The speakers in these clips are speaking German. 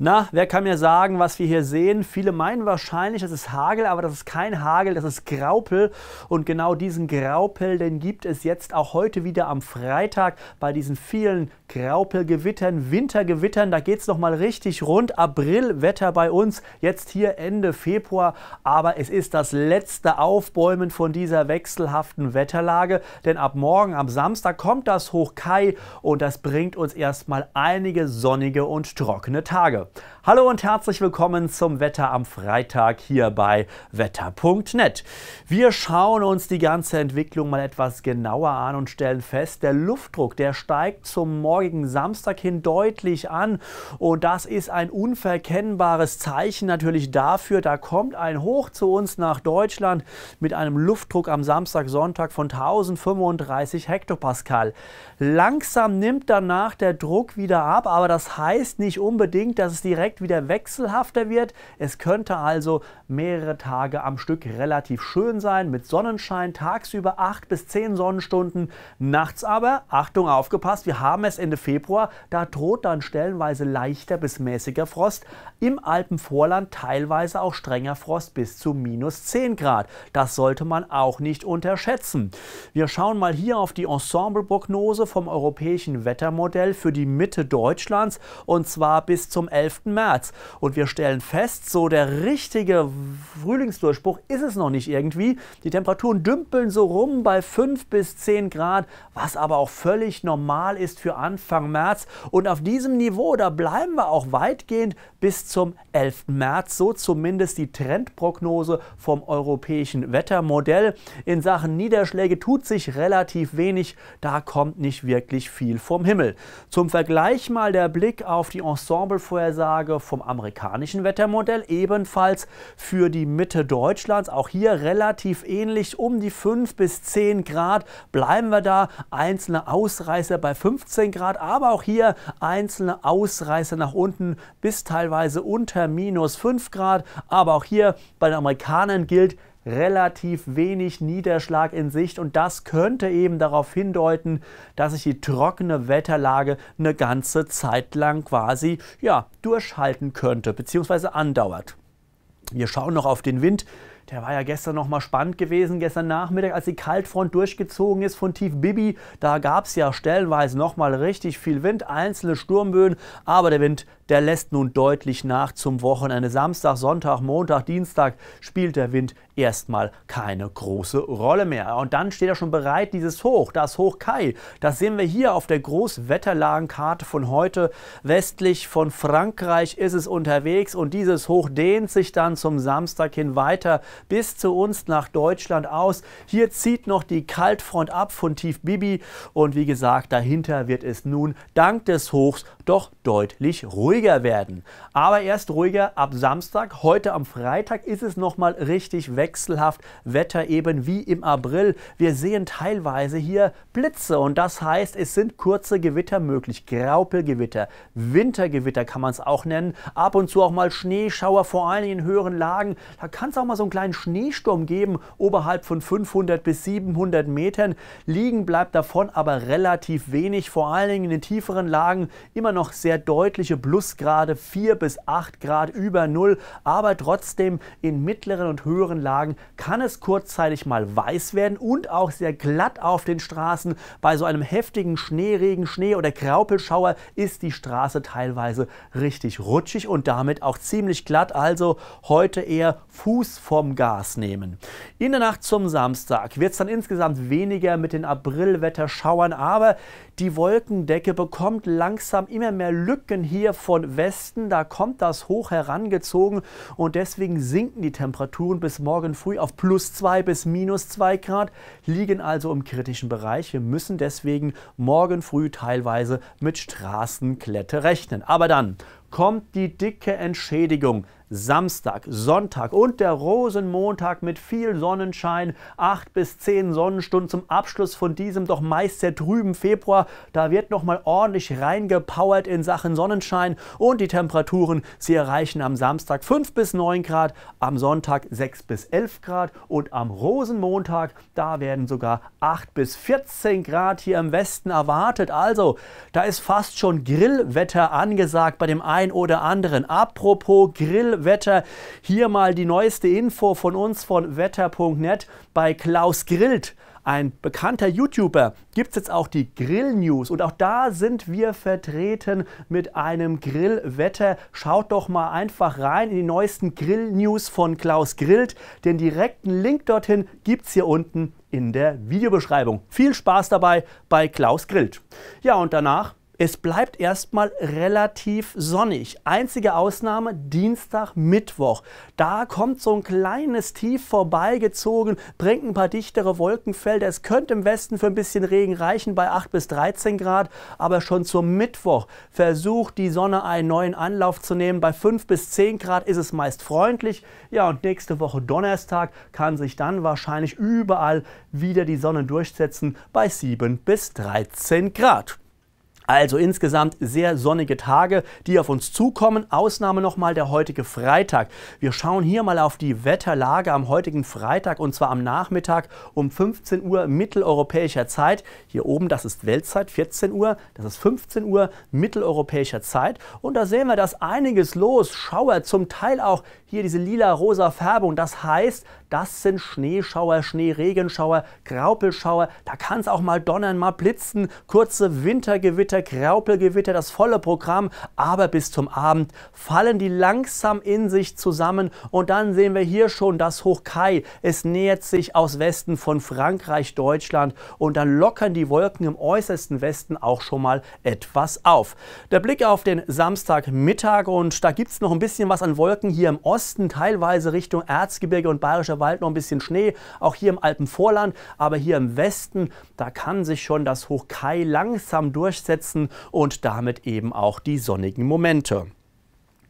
Na, wer kann mir sagen, was wir hier sehen? Viele meinen wahrscheinlich, das ist Hagel, aber das ist kein Hagel, das ist Graupel. Und genau diesen Graupel, den gibt es jetzt auch heute wieder am Freitag bei diesen vielen Graupelgewittern, Wintergewittern, da geht es nochmal richtig rund. Aprilwetter bei uns, jetzt hier Ende Februar, aber es ist das letzte Aufbäumen von dieser wechselhaften Wetterlage, denn ab morgen, am Samstag, kommt das Hochkai und das bringt uns erstmal einige sonnige und trockene Tage. Hallo und herzlich willkommen zum Wetter am Freitag hier bei wetter.net. Wir schauen uns die ganze Entwicklung mal etwas genauer an und stellen fest, der Luftdruck, der steigt zum Morgen vorigen Samstag hin deutlich an. Und das ist ein unverkennbares Zeichen natürlich dafür. Da kommt ein Hoch zu uns nach Deutschland mit einem Luftdruck am Samstag, Sonntag von 1035 Hektopascal. Langsam nimmt danach der Druck wieder ab, aber das heißt nicht unbedingt, dass es direkt wieder wechselhafter wird. Es könnte also mehrere Tage am Stück relativ schön sein mit Sonnenschein, tagsüber 8 bis 10 Sonnenstunden, nachts aber, Achtung aufgepasst, wir haben es Ende Februar, da droht dann stellenweise leichter bis mäßiger Frost im Alpenvorland teilweise auch strenger Frost bis zu minus 10 Grad. Das sollte man auch nicht unterschätzen. Wir schauen mal hier auf die Ensemble-Prognose vom europäischen Wettermodell für die Mitte Deutschlands und zwar bis zum 11. März. Und wir stellen fest, so der richtige Frühlingsdurchbruch ist es noch nicht irgendwie. Die Temperaturen dümpeln so rum bei 5 bis 10 Grad, was aber auch völlig normal ist für Anfang März. Und auf diesem Niveau, da bleiben wir auch weitgehend bis zum 11. März. So zumindest die Trendprognose vom europäischen Wettermodell. In Sachen Niederschläge tut sich relativ wenig. Da kommt nicht wirklich viel vom Himmel. Zum Vergleich mal der Blick auf die Ensemblevorhersage vom amerikanischen Wettermodell. Ebenfalls für die Mitte Deutschlands. Auch hier relativ ähnlich. Um die 5 bis 10 Grad bleiben wir da. Einzelne Ausreißer bei 15 Grad. Aber auch hier einzelne Ausreißer nach unten bis teilweise unter minus 5 Grad. Aber auch hier bei den Amerikanern gilt, relativ wenig Niederschlag in Sicht und das könnte eben darauf hindeuten, dass sich die trockene Wetterlage eine ganze Zeit lang quasi ja, durchhalten könnte bzw. andauert. Wir schauen noch auf den Wind. Der war ja gestern noch mal spannend gewesen. Gestern Nachmittag, als die Kaltfront durchgezogen ist von Tief Bibi, da gab es ja stellenweise noch mal richtig viel Wind, einzelne Sturmböen, aber der Wind, der lässt nun deutlich nach zum Wochenende. Samstag, Sonntag, Montag, Dienstag spielt der Wind erstmal keine große Rolle mehr. Und dann steht er schon bereit, dieses Hoch, das Hoch Kai. Das sehen wir hier auf der Großwetterlagenkarte von heute. Westlich von Frankreich ist es unterwegs und dieses Hoch dehnt sich dann zum Samstag hin weiter bis zu uns nach Deutschland aus. Hier zieht noch die Kaltfront ab von Tief Bibi und wie gesagt, dahinter wird es nun dank des Hochs doch deutlich ruhiger werden. Aber erst ruhiger ab Samstag. Heute am Freitag ist es nochmal richtig wechselhaft. Wetter eben wie im April. Wir sehen teilweise hier Blitze und das heißt, es sind kurze Gewitter möglich. Graupelgewitter, Wintergewitter kann man es auch nennen. Ab und zu auch mal Schneeschauer, vor allem in höheren Lagen. Da kann es auch mal so einen kleinen Schneesturm geben. Oberhalb von 500 bis 700 Metern liegen bleibt davon aber relativ wenig. Vor allen Dingen in den tieferen Lagen immer noch sehr deutliche Plusgrade, 4 bis 8 Grad über Null, aber trotzdem in mittleren und höheren Lagen kann es kurzzeitig mal weiß werden und auch sehr glatt auf den Straßen. Bei so einem heftigen Schneeregen, Schnee oder Graupelschauer ist die Straße teilweise richtig rutschig und damit auch ziemlich glatt, also heute eher Fuß vom Gas nehmen. In der Nacht zum Samstag wird es dann insgesamt weniger mit den Aprilwetterschauern, aber die Wolkendecke bekommt langsam immer mehr Lücken hier von Westen. Da kommt das hoch herangezogen und deswegen sinken die Temperaturen bis morgen früh auf plus 2 bis minus 2 Grad, liegen also im kritischen Bereich. Wir müssen deswegen morgen früh teilweise mit Straßenklette rechnen. Aber dann kommt die dicke Entschädigung. Samstag, Sonntag und der Rosenmontag mit viel Sonnenschein, 8 bis 10 Sonnenstunden zum Abschluss von diesem doch meist sehr trüben Februar. Da wird nochmal ordentlich reingepowert in Sachen Sonnenschein und die Temperaturen, sie erreichen am Samstag 5 bis 9 Grad, am Sonntag 6 bis 11 Grad und am Rosenmontag, da werden sogar 8 bis 14 Grad hier im Westen erwartet. Also, da ist fast schon Grillwetter angesagt bei dem einen ein oder anderen. Apropos Grillwetter, hier mal die neueste Info von uns von wetter.net bei Klaus Grillt ein bekannter YouTuber, gibt es jetzt auch die Grill-News. Und auch da sind wir vertreten mit einem Grillwetter. Schaut doch mal einfach rein in die neuesten Grill-News von Klaus Grillt. Den direkten Link dorthin gibt es hier unten in der Videobeschreibung. Viel Spaß dabei bei Klaus Grillt. Ja, und danach es bleibt erstmal relativ sonnig. Einzige Ausnahme Dienstag, Mittwoch. Da kommt so ein kleines Tief vorbeigezogen, bringt ein paar dichtere Wolkenfelder. Es könnte im Westen für ein bisschen Regen reichen bei 8 bis 13 Grad, aber schon zum Mittwoch versucht die Sonne einen neuen Anlauf zu nehmen. Bei 5 bis 10 Grad ist es meist freundlich. Ja, und nächste Woche Donnerstag kann sich dann wahrscheinlich überall wieder die Sonne durchsetzen bei 7 bis 13 Grad. Also insgesamt sehr sonnige Tage, die auf uns zukommen. Ausnahme nochmal der heutige Freitag. Wir schauen hier mal auf die Wetterlage am heutigen Freitag und zwar am Nachmittag um 15 Uhr mitteleuropäischer Zeit. Hier oben, das ist Weltzeit, 14 Uhr, das ist 15 Uhr mitteleuropäischer Zeit. Und da sehen wir, dass einiges los. Schauer, zum Teil auch hier diese lila-rosa Färbung. Das heißt, das sind Schneeschauer, Schneeregenschauer, Graupelschauer. Da kann es auch mal donnern, mal blitzen. Kurze Wintergewitter, Graupelgewitter, das volle Programm. Aber bis zum Abend fallen die langsam in sich zusammen. Und dann sehen wir hier schon das Hochkai. Es nähert sich aus Westen von Frankreich, Deutschland. Und dann lockern die Wolken im äußersten Westen auch schon mal etwas auf. Der Blick auf den Samstagmittag und da gibt es noch ein bisschen was an Wolken hier im Osten, teilweise Richtung Erzgebirge und Bayerischer Wald. Wald noch ein bisschen Schnee, auch hier im Alpenvorland, aber hier im Westen, da kann sich schon das Hochkai langsam durchsetzen und damit eben auch die sonnigen Momente.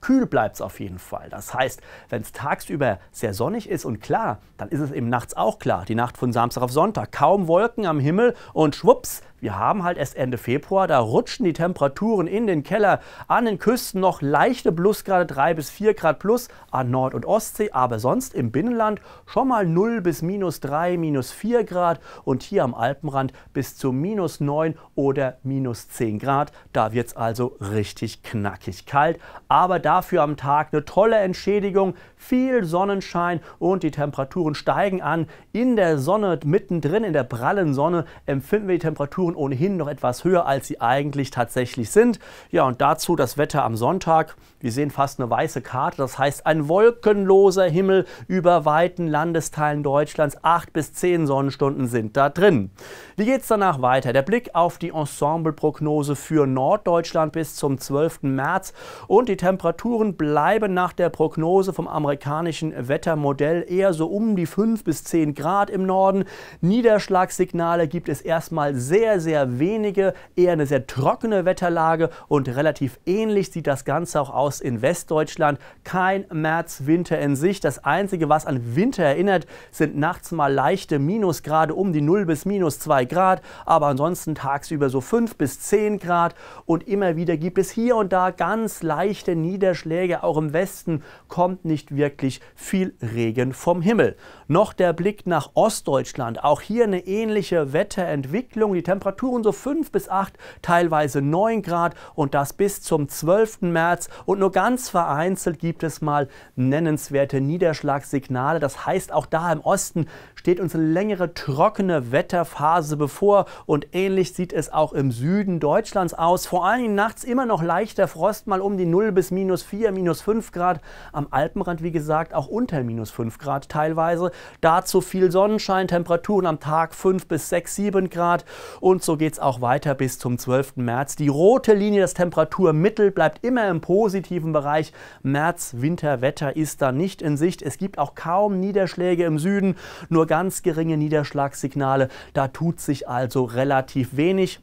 Kühl bleibt es auf jeden Fall. Das heißt, wenn es tagsüber sehr sonnig ist und klar, dann ist es eben nachts auch klar. Die Nacht von Samstag auf Sonntag. Kaum Wolken am Himmel und schwupps, wir haben halt erst Ende Februar, da rutschen die Temperaturen in den Keller. An den Küsten noch leichte Plusgrade, 3 bis 4 Grad plus an Nord- und Ostsee, aber sonst im Binnenland schon mal 0 bis minus 3, minus 4 Grad und hier am Alpenrand bis zu minus 9 oder minus 10 Grad. Da wird es also richtig knackig kalt, aber dafür am Tag eine tolle Entschädigung, viel Sonnenschein und die Temperaturen steigen an. In der Sonne, mittendrin in der prallen Sonne, empfinden wir die Temperaturen Temperaturen ohnehin noch etwas höher, als sie eigentlich tatsächlich sind. Ja, und dazu das Wetter am Sonntag. Wir sehen fast eine weiße Karte, das heißt ein wolkenloser Himmel über weiten Landesteilen Deutschlands. Acht bis zehn Sonnenstunden sind da drin. Wie geht es danach weiter? Der Blick auf die Ensembleprognose für Norddeutschland bis zum 12. März und die Temperaturen bleiben nach der Prognose vom amerikanischen Wettermodell eher so um die 5 bis 10 Grad im Norden. Niederschlagssignale gibt es erstmal sehr, sehr, wenige, eher eine sehr trockene Wetterlage und relativ ähnlich sieht das Ganze auch aus in Westdeutschland. Kein März-Winter in sich. Das Einzige, was an Winter erinnert, sind nachts mal leichte Minusgrade um die 0 bis minus 2 Grad, aber ansonsten tagsüber so 5 bis 10 Grad und immer wieder gibt es hier und da ganz leichte Niederschläge. Auch im Westen kommt nicht wirklich viel Regen vom Himmel. Noch der Blick nach Ostdeutschland. Auch hier eine ähnliche Wetterentwicklung. Die Temperatur Temperaturen so 5 bis 8, teilweise 9 Grad und das bis zum 12. März. Und nur ganz vereinzelt gibt es mal nennenswerte Niederschlagssignale. Das heißt, auch da im Osten steht uns eine längere trockene Wetterphase bevor und ähnlich sieht es auch im Süden Deutschlands aus. Vor allen Dingen nachts immer noch leichter Frost, mal um die 0 bis minus 4, minus 5 Grad. Am Alpenrand, wie gesagt, auch unter minus 5 Grad teilweise. Dazu viel Sonnenschein, Temperaturen am Tag 5 bis 6, 7 Grad und und so geht es auch weiter bis zum 12. März. Die rote Linie, das Temperaturmittel, bleibt immer im positiven Bereich. März-Winterwetter ist da nicht in Sicht. Es gibt auch kaum Niederschläge im Süden, nur ganz geringe Niederschlagssignale. Da tut sich also relativ wenig.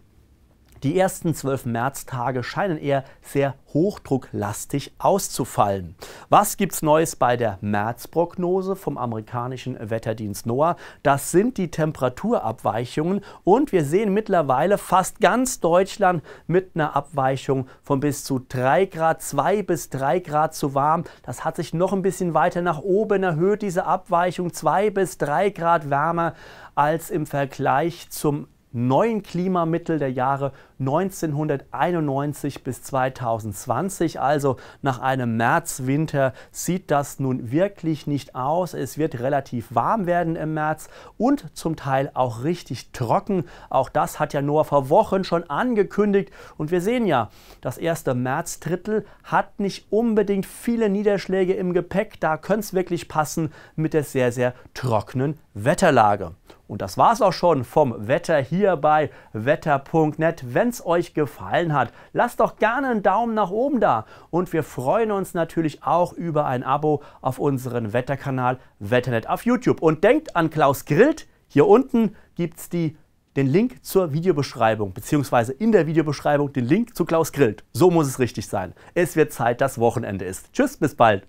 Die ersten 12 Märztage scheinen eher sehr hochdrucklastig auszufallen. Was gibt es Neues bei der Märzprognose vom amerikanischen Wetterdienst NOAA? Das sind die Temperaturabweichungen und wir sehen mittlerweile fast ganz Deutschland mit einer Abweichung von bis zu 3 Grad, 2 bis 3 Grad zu warm. Das hat sich noch ein bisschen weiter nach oben erhöht, diese Abweichung 2 bis 3 Grad wärmer als im Vergleich zum neuen Klimamittel der Jahre 1991 bis 2020. Also nach einem Märzwinter sieht das nun wirklich nicht aus. Es wird relativ warm werden im März und zum Teil auch richtig trocken. Auch das hat ja Noah vor Wochen schon angekündigt. Und wir sehen ja, das erste Märzdrittel hat nicht unbedingt viele Niederschläge im Gepäck. Da könnte es wirklich passen mit der sehr, sehr trockenen Wetterlage. Und das war es auch schon vom Wetter hier bei wetter.net. Wenn es euch gefallen hat, lasst doch gerne einen Daumen nach oben da. Und wir freuen uns natürlich auch über ein Abo auf unseren Wetterkanal Wetternet auf YouTube. Und denkt an Klaus Grillt. Hier unten gibt es den Link zur Videobeschreibung, beziehungsweise in der Videobeschreibung den Link zu Klaus Grillt. So muss es richtig sein. Es wird Zeit, dass Wochenende ist. Tschüss, bis bald.